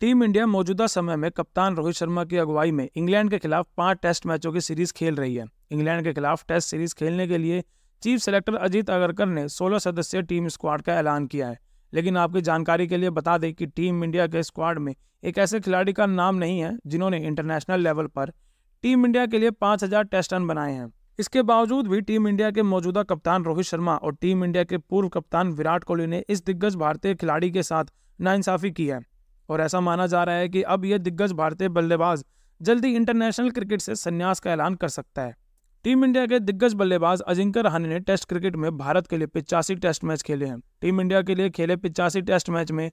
team India मौजूदा समय में कप्तान रोहित शर्मा की अगुवाई में इंग्लैंड के खिलाफ पांच टेस्ट मैचों की सीरीज खेल रही है इंग्लैंड के खिलाफ टेस्ट सीरीज खेलने के लिए चीफ सेलेक्टर अजीत अगरकर ने 16 सदस्यीय टीम स्क्वाड का ऐलान किया है लेकिन आपकी जानकारी के लिए बता दें कि टीम इंडिया के स्क्वाड में एक ऐसे खिलाड़ी का नाम नहीं है जिन्होंने इंटरनेशनल लेवल पर टीम इंडिया के लिए हजार टेस्ट रन बनाए हैं इसके बावजूद भी टीम इंडिया के मौजूदा कप्तान रोहित शर्मा और टीम इंडिया के पूर्व कप्तान विराट कोहली ने इस दिग्गज भारतीय खिलाड़ी के साथ नाइंसाफी की है और ऐसा माना जा रहा है कि अब यह दिग्गज भारतीय बल्लेबाज जल्दी इंटरनेशनल क्रिकेट से संन्यास का ऐलान कर सकता है टीम इंडिया के दिग्गज बल्लेबाज अजिंक्य रहाने ने टेस्ट क्रिकेट में भारत के लिए पिचासी टेस्ट मैच खेले हैं टीम इंडिया के लिए खेले पिचासी टेस्ट मैच में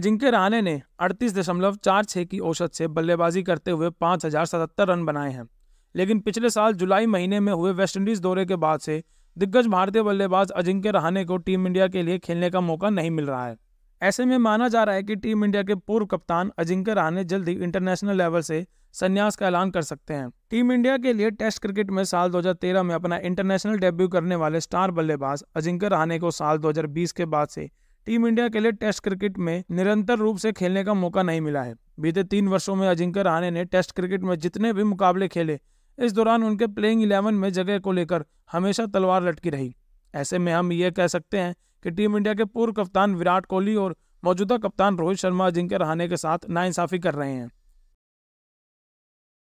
अजिंक्य रहाने ने अड़तीस दशमलव चार छः की औसत से बल्लेबाजी करते हुए पाँच हजार सतहत्तर रन बनाए हैं लेकिन पिछले साल जुलाई महीने में हुए वेस्टइंडीज दौरे के बाद से दिग्गज भारतीय बल्लेबाज अजिंक्य रहाने को टीम इंडिया के लिए खेलने का मौका नहीं मिल रहा है ऐसे में माना जा रहा है कि टीम इंडिया के पूर्व कप्तान अजिंक्य रहाणे जल्द ही इंटरनेशनल लेवल से संन्यास का ऐलान कर सकते हैं टीम इंडिया के लिए टेस्ट क्रिकेट में साल 2013 में अपना इंटरनेशनल डेब्यू करने वाले स्टार बल्लेबाज अजिंक्य रहाणे को साल 2020 के बाद से टीम इंडिया के लिए टेस्ट क्रिकेट में निरंतर रूप से खेलने का मौका नहीं मिला है बीते तीन वर्षों में अजिंक्य रहाणे ने टेस्ट क्रिकेट में जितने भी मुकाबले खेले इस दौरान उनके प्लेइंग इलेवन में जगह को लेकर हमेशा तलवार लटकी रही ऐसे में हम ये कह सकते हैं कि टीम इंडिया के पूर्व कप्तान विराट कोहली और मौजूदा कप्तान रोहित शर्मा जिनके रहने के साथ नाइंसाफी कर रहे हैं